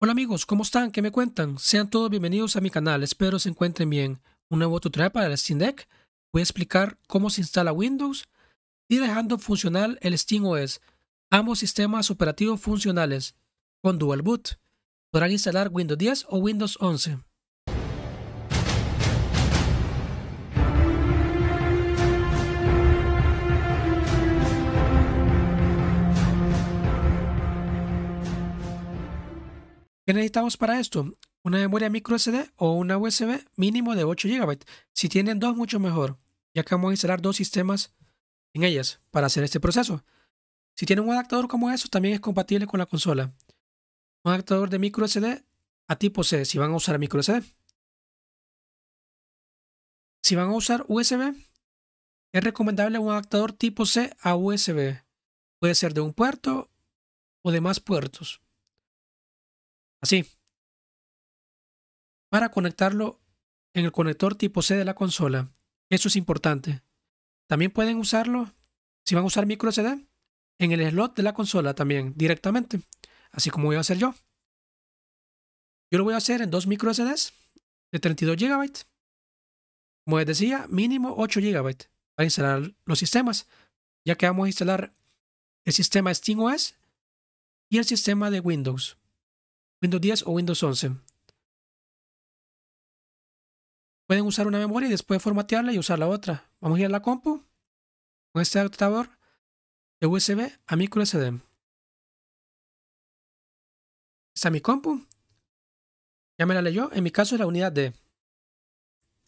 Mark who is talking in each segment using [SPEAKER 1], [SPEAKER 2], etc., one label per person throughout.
[SPEAKER 1] Hola amigos, ¿cómo están? ¿Qué me cuentan? Sean todos bienvenidos a mi canal, espero se encuentren bien. Un nuevo tutorial para el Steam Deck. Voy a explicar cómo se instala Windows y dejando funcional el SteamOS. Ambos sistemas operativos funcionales con Dual Boot. Podrán instalar Windows 10 o Windows 11. ¿Qué necesitamos para esto? Una memoria micro SD o una USB mínimo de 8 GB. Si tienen dos, mucho mejor, ya que vamos a instalar dos sistemas en ellas para hacer este proceso. Si tienen un adaptador como eso, también es compatible con la consola. Un adaptador de micro SD a tipo C, si van a usar micro SD. Si van a usar USB, es recomendable un adaptador tipo C a USB. Puede ser de un puerto o de más puertos. Así. Para conectarlo en el conector tipo C de la consola. Eso es importante. También pueden usarlo, si van a usar micro SD, en el slot de la consola también, directamente. Así como voy a hacer yo. Yo lo voy a hacer en dos micro SDs de 32 GB. Como les decía, mínimo 8 GB para instalar los sistemas, ya que vamos a instalar el sistema SteamOS y el sistema de Windows. Windows 10 o Windows 11. Pueden usar una memoria y después formatearla y usar la otra. Vamos a ir a la compu con este adaptador de USB a micro SD. Está mi compu. Ya me la leyó. En mi caso es la unidad D.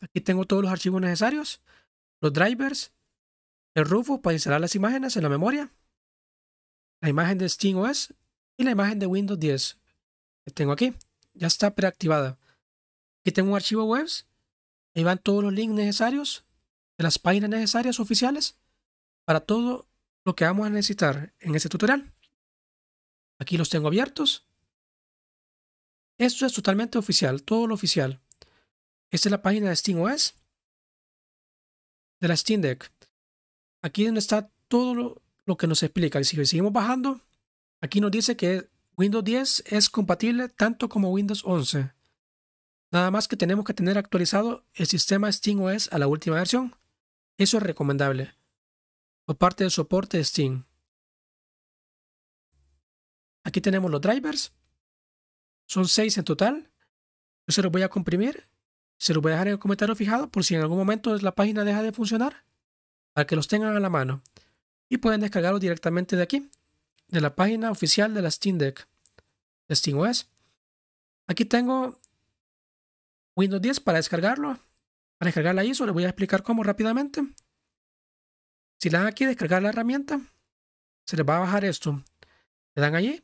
[SPEAKER 1] Aquí tengo todos los archivos necesarios, los drivers, el Rufus para instalar las imágenes en la memoria, la imagen de SteamOS y la imagen de Windows 10 tengo aquí. Ya está preactivada. Aquí tengo un archivo webs. Ahí van todos los links necesarios de las páginas necesarias oficiales para todo lo que vamos a necesitar en este tutorial. Aquí los tengo abiertos. Esto es totalmente oficial, todo lo oficial. Esta es la página de SteamOS de la Steam Deck. Aquí es donde está todo lo, lo que nos explica. Si seguimos bajando, aquí nos dice que Windows 10 es compatible tanto como Windows 11. Nada más que tenemos que tener actualizado el sistema OS a la última versión. Eso es recomendable. Por parte del soporte Steam. Aquí tenemos los drivers. Son 6 en total. Yo se los voy a comprimir. Se los voy a dejar en el comentario fijado por si en algún momento la página deja de funcionar. Para que los tengan a la mano. Y pueden descargarlos directamente de aquí de la página oficial de la Steam Deck, de SteamOS. Aquí tengo Windows 10 para descargarlo. Para descargar la ISO, les voy a explicar cómo rápidamente. Si le dan aquí descargar la herramienta, se les va a bajar esto. Le dan allí.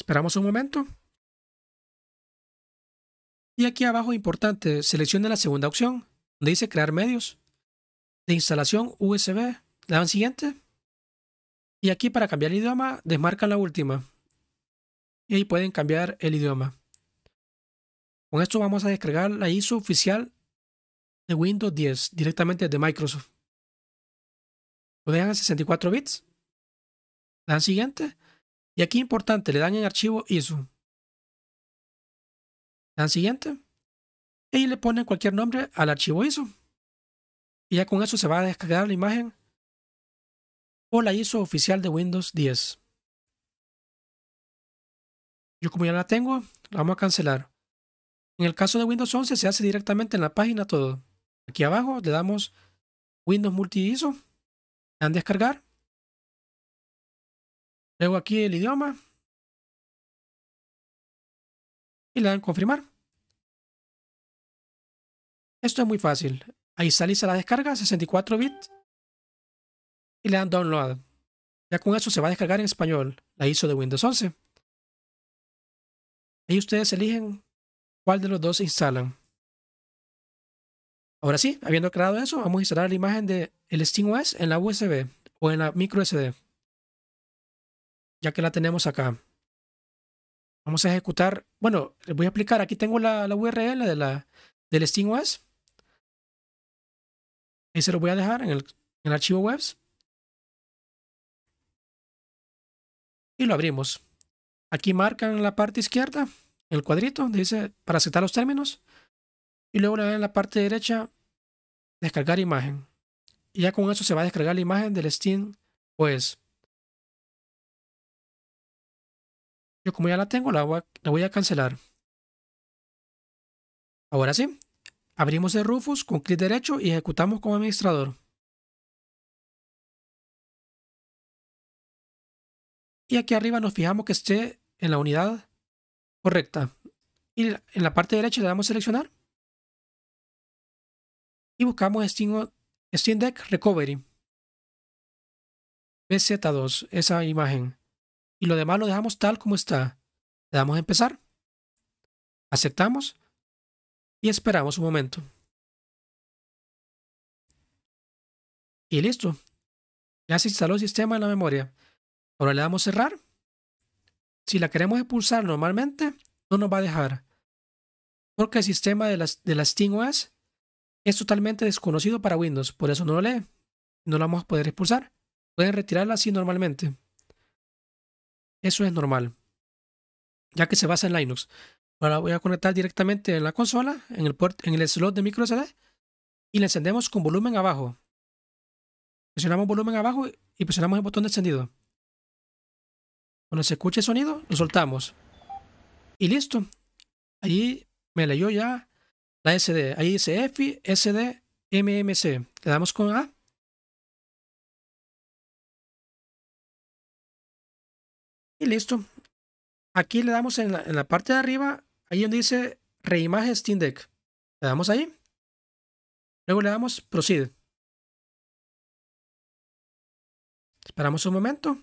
[SPEAKER 1] Esperamos un momento. Y aquí abajo, importante, seleccione la segunda opción, donde dice crear medios de instalación USB. Le dan siguiente. Y aquí para cambiar el idioma, desmarcan la última. Y ahí pueden cambiar el idioma. Con esto vamos a descargar la ISO oficial de Windows 10 directamente de Microsoft. Lo dejan a 64 bits. dan siguiente. Y aquí importante, le dan en archivo ISO. dan siguiente. Y le ponen cualquier nombre al archivo ISO. Y ya con eso se va a descargar la imagen o la ISO oficial de Windows 10. Yo como ya la tengo, la vamos a cancelar. En el caso de Windows 11 se hace directamente en la página todo. Aquí abajo le damos Windows Multi ISO, le dan descargar. Luego aquí el idioma.
[SPEAKER 2] Y le dan confirmar.
[SPEAKER 1] Esto es muy fácil. Ahí sale y la descarga, 64 bits y le dan download. Ya con eso se va a descargar en español la ISO de Windows 11. Ahí ustedes eligen cuál de los dos se instalan. Ahora sí, habiendo creado eso, vamos a instalar la imagen del SteamOS en la USB o en la micro SD. Ya que la tenemos acá. Vamos a ejecutar. Bueno, les voy a explicar. Aquí tengo la, URL de la, del SteamOS. Y se lo voy a dejar en el, en el archivo webs. lo abrimos. Aquí marcan en la parte izquierda el cuadrito, dice para aceptar los términos. Y luego en la parte derecha descargar imagen. Y ya con eso se va a descargar la
[SPEAKER 2] imagen del Steam pues
[SPEAKER 1] Yo como ya la tengo, la voy la voy a cancelar. Ahora sí, abrimos el Rufus con clic derecho y ejecutamos como administrador.
[SPEAKER 2] Y aquí arriba nos fijamos que esté
[SPEAKER 1] en la unidad correcta. Y en la parte derecha le damos a seleccionar. Y buscamos Steam, Deck Recovery. BZ2, esa imagen. Y lo demás lo dejamos tal como está. Le damos a empezar. Aceptamos. Y esperamos
[SPEAKER 2] un momento. Y listo.
[SPEAKER 1] Ya se instaló el sistema en la memoria. Ahora le damos cerrar. Si la queremos expulsar normalmente, no nos va a dejar. Porque el sistema de las, de las es totalmente desconocido para Windows, por eso no lo lee. No la vamos a poder expulsar. Pueden retirarla así normalmente. Eso es normal, ya que se basa en Linux. Ahora voy a conectar directamente en la consola, en el, en el slot de micro y la encendemos con volumen abajo. Presionamos volumen abajo y presionamos el botón de encendido. Cuando se escuche el sonido, lo soltamos. Y listo. Allí me leyó ya la SD. Ahí dice EFI SD MMC. Le damos con A. Y listo. Aquí le damos en la, parte de arriba, ahí donde dice reimagen Steam Deck. Le damos ahí. Luego le damos Proceed.
[SPEAKER 2] Esperamos un momento.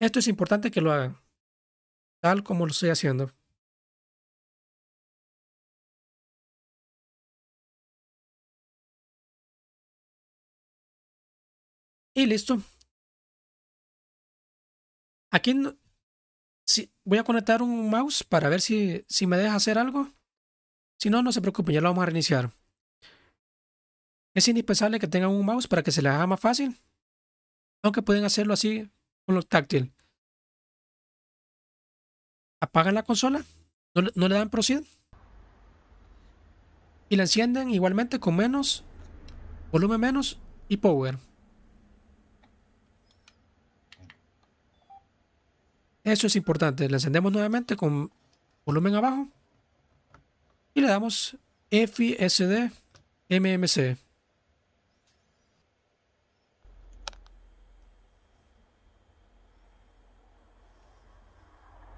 [SPEAKER 2] Esto es importante que lo hagan, tal como lo estoy haciendo. Y listo. Aquí
[SPEAKER 1] si, voy a conectar un mouse para ver si, si me deja hacer algo. Si no, no se preocupen, ya lo vamos a reiniciar. Es indispensable que tengan un mouse para que se les haga más fácil. Aunque pueden hacerlo así los táctil. Apagan la consola, no, le dan proceed. Y la encienden igualmente con menos, volumen menos y power. Eso es importante. La encendemos nuevamente con volumen abajo y le damos FSD MMC.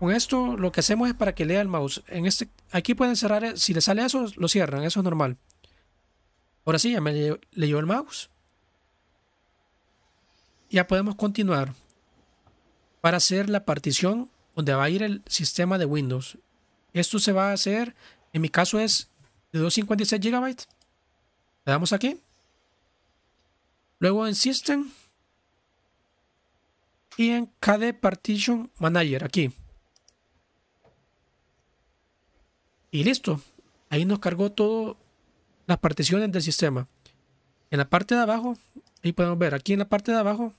[SPEAKER 1] Con esto lo que hacemos es para que lea el mouse. En este, aquí pueden cerrar, eh, si le sale eso, lo cierran, eso es normal. Ahora sí, ya me leyó el mouse. Ya podemos continuar para hacer la partición donde va a ir el sistema de Windows. Esto se va a hacer, en mi caso es de 256 GB. Le damos aquí. Luego en System. Y en KD Partition Manager, aquí. Y listo. Ahí nos cargó todas las particiones del sistema. En la parte de abajo, ahí podemos ver, aquí en la parte de abajo,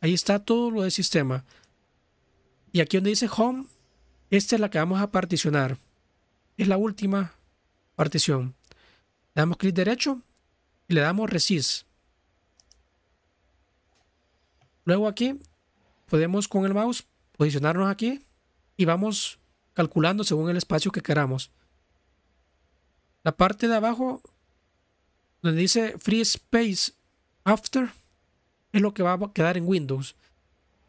[SPEAKER 1] ahí está todo lo del sistema. Y aquí donde dice Home, esta es la que vamos a particionar. Es la última partición. Le damos clic derecho y le damos Resist. Luego aquí podemos con el mouse posicionarnos aquí y vamos calculando según el espacio que queramos. La parte de abajo, donde dice Free Space After, es lo que va a quedar en Windows.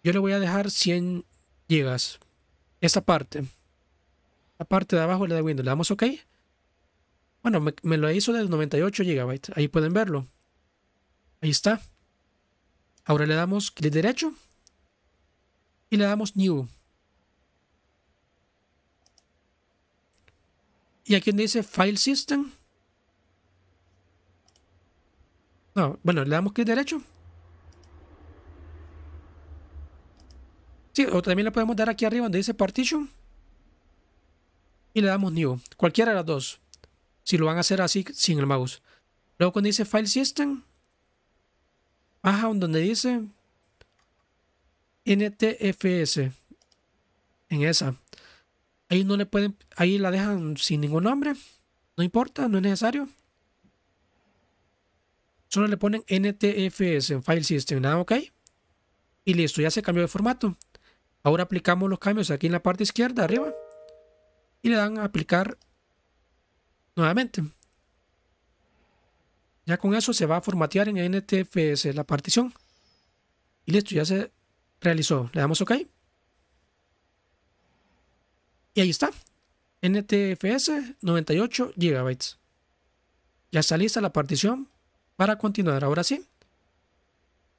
[SPEAKER 1] Yo le voy a dejar 100 GB. Esta parte. La parte de abajo la de Windows. Le damos OK. Bueno, me, me lo hizo de 98 GB. Ahí pueden verlo. Ahí está. Ahora le damos clic derecho. Y le damos New. Y aquí donde dice File System. bueno, le damos clic derecho. Sí, o también le podemos dar aquí arriba donde dice Partition. Y le damos New. Cualquiera de las dos. Si lo van a hacer así sin el mouse. Luego cuando dice File System. Baja donde dice NTFS. En esa. Ahí no le pueden, ahí la dejan sin ningún nombre. No importa, no es necesario. Solo le ponen NTFS en File System, nada, ok. Y listo, ya se cambió de formato. Ahora aplicamos los cambios aquí en la parte izquierda, arriba. Y le dan a aplicar nuevamente. Ya con eso se va a formatear en NTFS la partición. Y listo, ya se realizó. Le damos OK. Y ahí está. NTFS 98 GB. Ya está lista la partición para continuar. Ahora sí.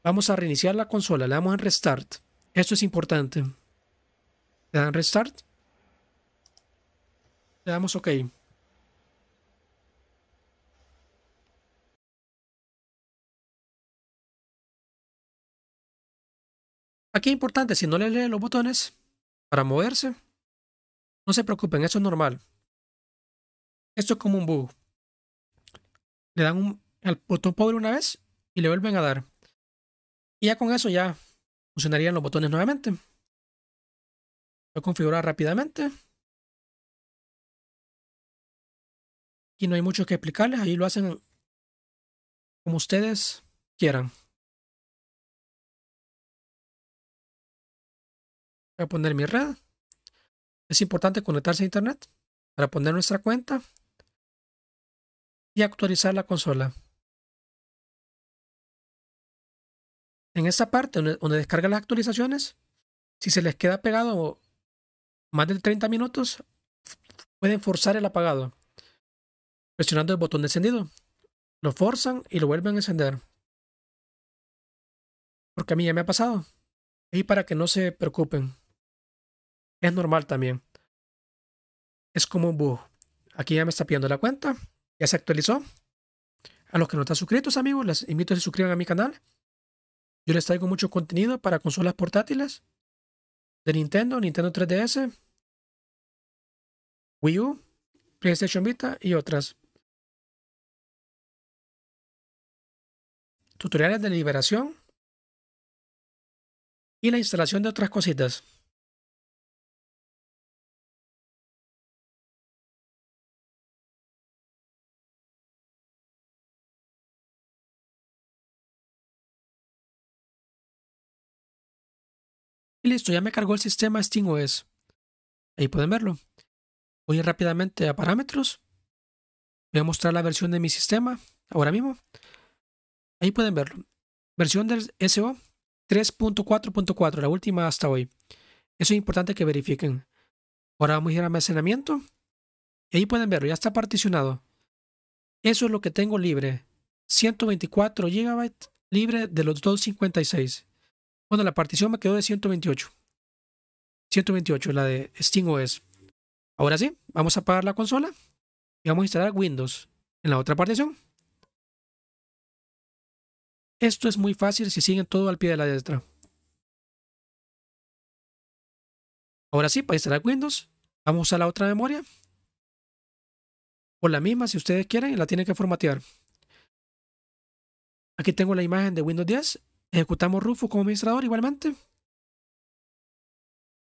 [SPEAKER 1] Vamos a reiniciar la consola. Le damos en Restart. Esto es importante. Le dan Restart. Le damos OK.
[SPEAKER 2] Aquí es importante, si no le leen los botones
[SPEAKER 1] para moverse, no se preocupen, eso es normal. Esto es como un bug. Le dan un, al botón power una vez y le vuelven a dar. Y ya con eso ya funcionarían los botones nuevamente. Voy
[SPEAKER 2] a configurar rápidamente. y no hay mucho que explicarles, ahí lo hacen como ustedes quieran.
[SPEAKER 1] Voy a poner mi red. Es importante conectarse a Internet para poner nuestra cuenta y actualizar la consola. En esta parte donde, descargan descarga las actualizaciones, si se les queda pegado más de 30 minutos, pueden forzar el apagado presionando el botón de encendido. Lo forzan y lo vuelven a encender. Porque a mí ya me ha pasado. Y para que no se preocupen es normal también. Es como un bug. Aquí ya me está pidiendo la cuenta, ya se actualizó. A los que no están suscritos, amigos, les invito a que se suscriban a mi canal. Yo les traigo mucho contenido para consolas portátiles de Nintendo, Nintendo 3DS, Wii U, PlayStation
[SPEAKER 2] Vita y otras. Tutoriales de liberación y la instalación de otras cositas. listo, ya me cargó el
[SPEAKER 1] sistema SteamOS. Ahí pueden verlo. Voy rápidamente a parámetros. Voy a mostrar la versión de mi sistema ahora mismo. Ahí pueden verlo. Versión del SO 3.4.4, la última hasta hoy. Eso es importante que verifiquen. Ahora vamos a ir a almacenamiento. ahí pueden verlo, ya está particionado. Eso es lo que tengo libre. 124 GB libre de los 256. Bueno, la partición me quedó de 128. 128, la de SteamOS. Ahora sí, vamos a apagar la consola y vamos a instalar Windows en la otra partición.
[SPEAKER 2] Esto es muy fácil si siguen todo al pie de la letra.
[SPEAKER 1] Ahora sí, para instalar Windows, vamos a la otra memoria. O la misma, si ustedes quieren, la tienen que formatear. Aquí tengo la imagen de Windows 10 Ejecutamos Rufus como administrador igualmente.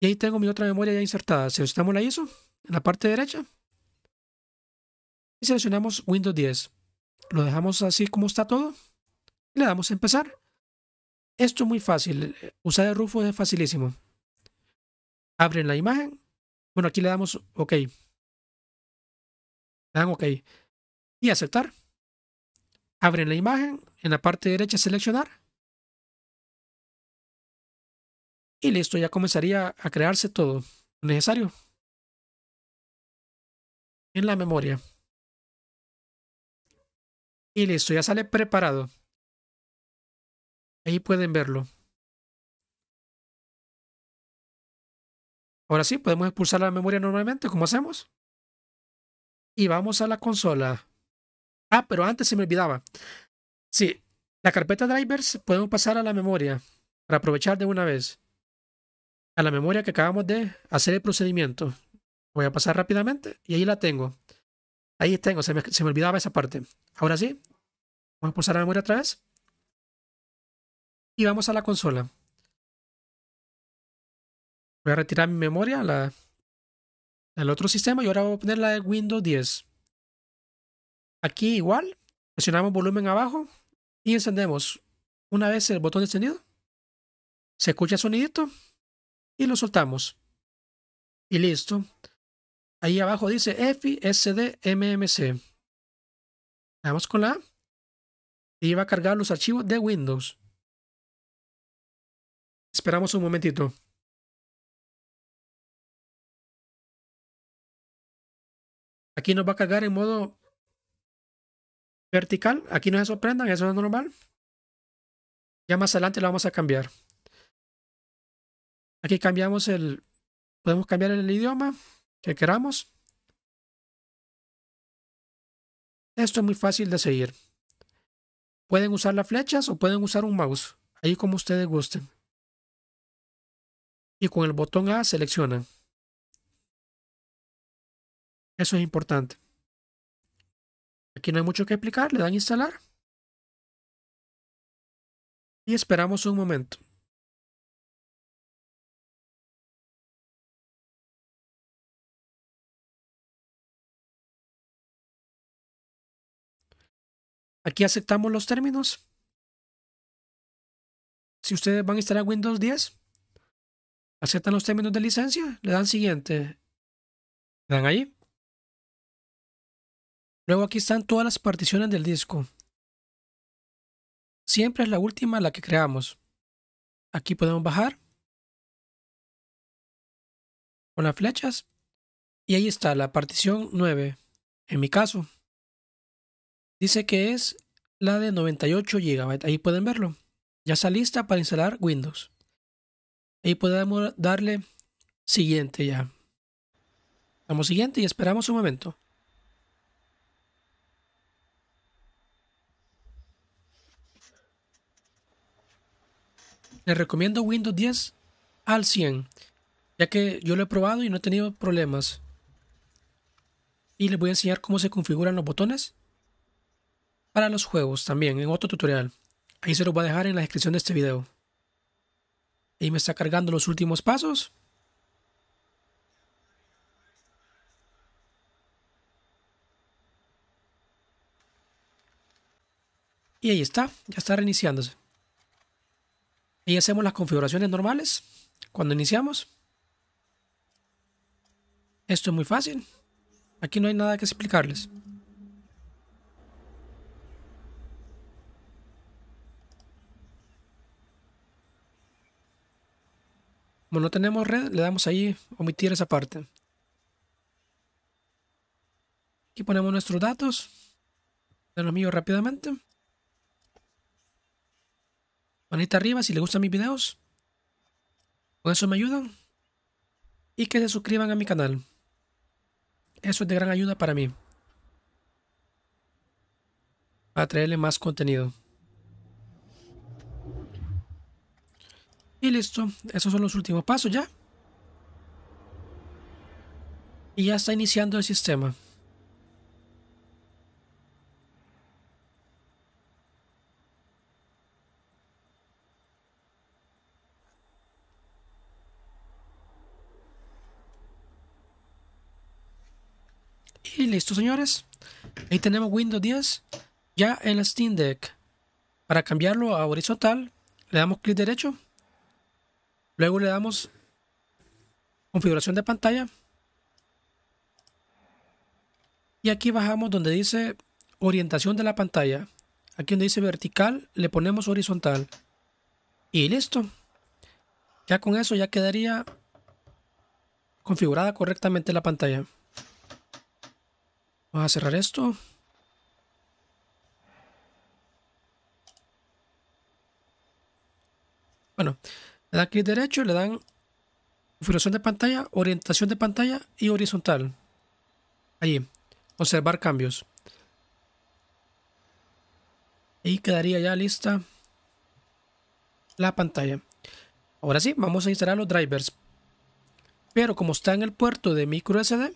[SPEAKER 1] Y ahí tengo mi otra memoria ya insertada. Seleccionamos la ISO en la parte derecha. Y seleccionamos Windows 10. Lo dejamos así como está todo. le damos a empezar. Esto es muy fácil. Usar el Rufus es facilísimo. Abren la imagen. Bueno, aquí le damos OK. Le
[SPEAKER 2] dan OK. Y aceptar. Abren la imagen. En la parte derecha seleccionar. Y listo, ya comenzaría a crearse todo necesario en la memoria. Y listo, ya sale preparado. Ahí pueden verlo.
[SPEAKER 1] Ahora sí, podemos expulsar la memoria normalmente, como hacemos. Y vamos a la consola. Ah, pero antes se me olvidaba. Sí, la carpeta drivers podemos pasar a la memoria para aprovechar de una vez a la memoria que acabamos de hacer el procedimiento. Voy a pasar rápidamente y ahí la tengo. Ahí tengo, se me, olvidaba esa parte. Ahora sí, vamos a pulsar la memoria otra vez.
[SPEAKER 2] Y vamos a la consola.
[SPEAKER 1] Voy a retirar mi memoria, la, otro sistema y ahora voy a poner la de Windows 10. Aquí igual, presionamos volumen abajo y encendemos. Una vez el botón encendido, se escucha sonidito y lo soltamos. Y listo. Ahí abajo dice FISDMMC. Vamos con la Y va a cargar los archivos de
[SPEAKER 2] Windows. Esperamos un momentito. Aquí nos va a cargar en modo vertical. Aquí no se sorprendan, eso es normal. Ya más adelante lo vamos a cambiar. Aquí cambiamos el, podemos cambiar el idioma que queramos.
[SPEAKER 1] Esto es muy fácil de seguir. Pueden usar las flechas o pueden usar un mouse, ahí como ustedes gusten. Y con el botón
[SPEAKER 2] A seleccionan. Eso es importante. Aquí no hay mucho que explicar, le dan instalar. Y esperamos un momento. Aquí aceptamos los términos. Si ustedes van a instalar Windows 10, aceptan los términos de licencia, le dan siguiente. Le dan ahí. Luego aquí están todas las particiones del disco. Siempre es la última la que creamos. Aquí podemos bajar
[SPEAKER 1] con las flechas y ahí está la partición 9 en mi caso. Dice que es la de 98 GB. Ahí pueden verlo. Ya está lista para instalar Windows. Ahí podemos darle siguiente ya. Damos siguiente y esperamos un momento. Les recomiendo Windows 10 al 100, ya que yo lo he probado y no he tenido problemas. Y les voy a enseñar cómo se configuran los botones para los juegos también, en otro tutorial. Ahí se los voy a dejar en la descripción de este video. Ahí me está cargando los últimos pasos. Y ahí está, ya está reiniciándose. Y hacemos las configuraciones normales cuando iniciamos. Esto es muy fácil. Aquí no hay nada que explicarles. Como no tenemos red, le damos ahí omitir esa parte. Aquí ponemos nuestros datos. De los míos rápidamente. Manita arriba si les gustan mis videos. Con eso me ayudan. Y que se suscriban a mi canal. Eso es de gran ayuda para mí. Para traerle más contenido. Y listo, esos son los últimos pasos ya. Y ya está iniciando el sistema. Y listo, señores. Ahí tenemos Windows 10 ya en la Steam Deck. Para cambiarlo a horizontal, le damos clic derecho Luego le damos configuración de pantalla. Y aquí bajamos donde dice orientación de la pantalla. Aquí donde dice vertical, le ponemos horizontal. Y listo. Ya con eso ya quedaría configurada correctamente la pantalla. Vamos a cerrar esto. Bueno, le dan clic derecho, le dan configuración de pantalla, orientación de pantalla y horizontal. Allí, observar cambios. Y quedaría ya lista la pantalla. Ahora sí, vamos a instalar los drivers. Pero como está en el puerto de micro SD,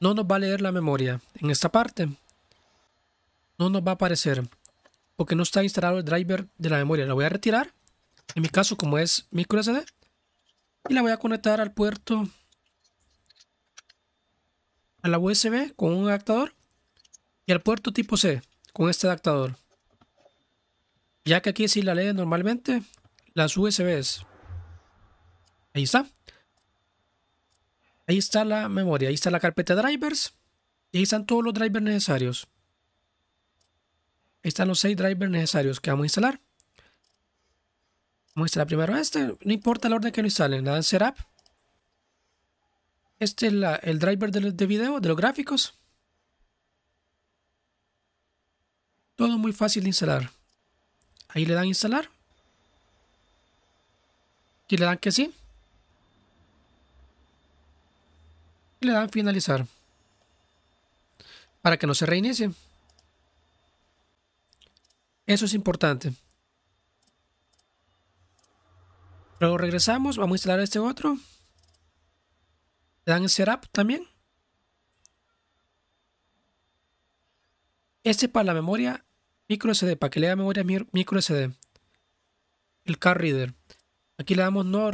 [SPEAKER 1] no nos va a leer la memoria. En esta parte no nos va a aparecer porque no está instalado el driver de la memoria. La voy a retirar en mi caso, como es micro SD, y la voy a conectar al puerto a la USB con un adaptador y al puerto tipo C con este adaptador. Ya que aquí si la lee normalmente las USBs. Ahí está. Ahí está la memoria, ahí está la carpeta drivers y ahí están todos los drivers necesarios. Ahí están los 6 drivers necesarios que vamos a instalar. Muestra primero ah, este, no importa la orden que lo instalen, le dan setup. Este es el driver de, de video, de los gráficos. Todo muy fácil de instalar. Ahí le dan instalar. Y le dan que sí. Y le dan finalizar. Para que no se reinicie. Eso es importante. Luego regresamos, vamos a instalar este otro. Le dan setup también. Este para la memoria micro SD, para que le memoria micro SD. El car reader. Aquí le damos no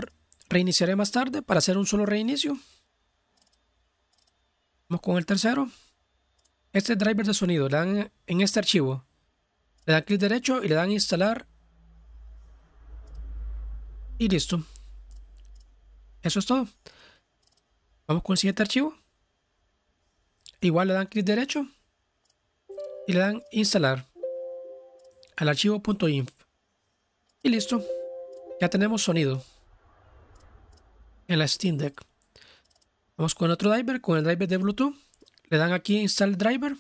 [SPEAKER 1] reiniciaré más tarde para hacer un solo reinicio. Vamos con el tercero. Este driver de sonido. Le dan en este archivo. Le dan clic derecho y le dan instalar y listo. Eso es todo. Vamos con el siguiente archivo. Igual le dan clic derecho y le dan instalar al archivo .inf. Y listo. Ya tenemos sonido en la Steam Deck. Vamos con otro driver, con el driver de Bluetooth. Le dan aquí install driver.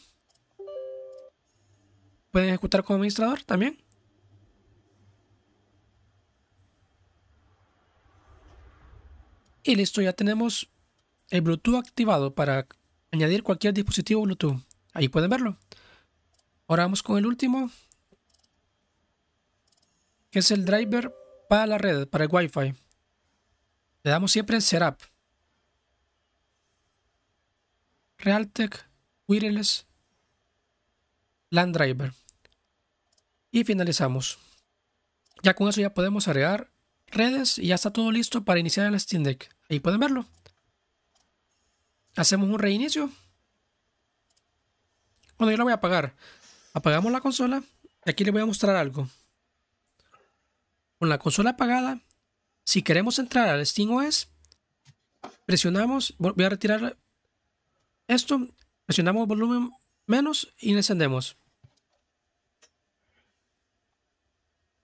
[SPEAKER 1] Pueden ejecutar como administrador también. Y listo, ya tenemos el Bluetooth activado para añadir cualquier dispositivo Bluetooth. Ahí pueden verlo. Ahora vamos con el último, que es el driver para la red, para el Wi-Fi. Le damos siempre Setup. Realtek Wireless LAN Driver. Y finalizamos. Ya con eso ya podemos agregar redes y ya está todo listo para iniciar el Steam Deck. Ahí pueden verlo. Hacemos un reinicio. Bueno, yo lo voy a apagar. Apagamos la consola. y Aquí les voy a mostrar algo. Con la consola apagada, si queremos entrar al SteamOS, presionamos, voy a retirar esto, presionamos volumen menos y encendemos.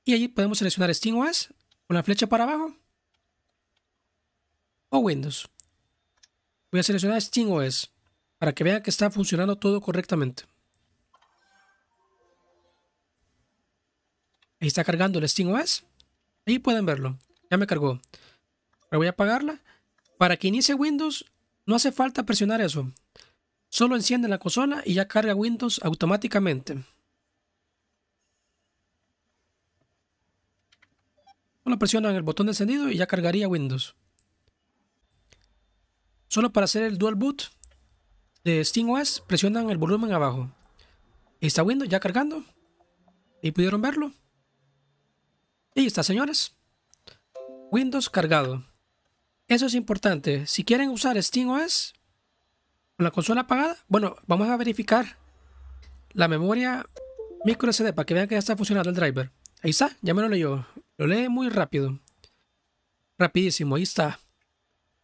[SPEAKER 1] Y ahí podemos seleccionar SteamOS una flecha para abajo o Windows. Voy a seleccionar SteamOS para que vean que está funcionando todo correctamente. Ahí está cargando el SteamOS. Ahí pueden verlo. Ya me cargó. Ahora voy a apagarla. Para que inicie Windows no hace falta presionar eso. Solo enciende la consola y ya carga Windows automáticamente. Solo presionan el botón de encendido y ya cargaría Windows. Solo para hacer el dual boot de SteamOS presionan el volumen abajo. Ahí está Windows ya cargando. Y pudieron verlo. Ahí está, señores. Windows cargado. Eso es importante. Si quieren usar SteamOS con la consola apagada, bueno, vamos a verificar la memoria micro SD para que vean que ya está funcionando el driver. Ahí está, ya me lo leyó. Lo lee muy rápido. Rapidísimo, ahí está.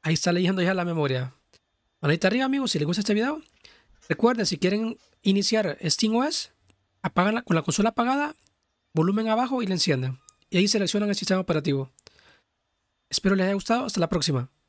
[SPEAKER 1] Ahí está leyendo ya la memoria. Manita arriba, amigos, si les gusta este video. Recuerden, si quieren iniciar SteamOS, apagan con la consola apagada, volumen abajo y la encienden. Y ahí seleccionan el sistema operativo. Espero les haya gustado. Hasta la próxima.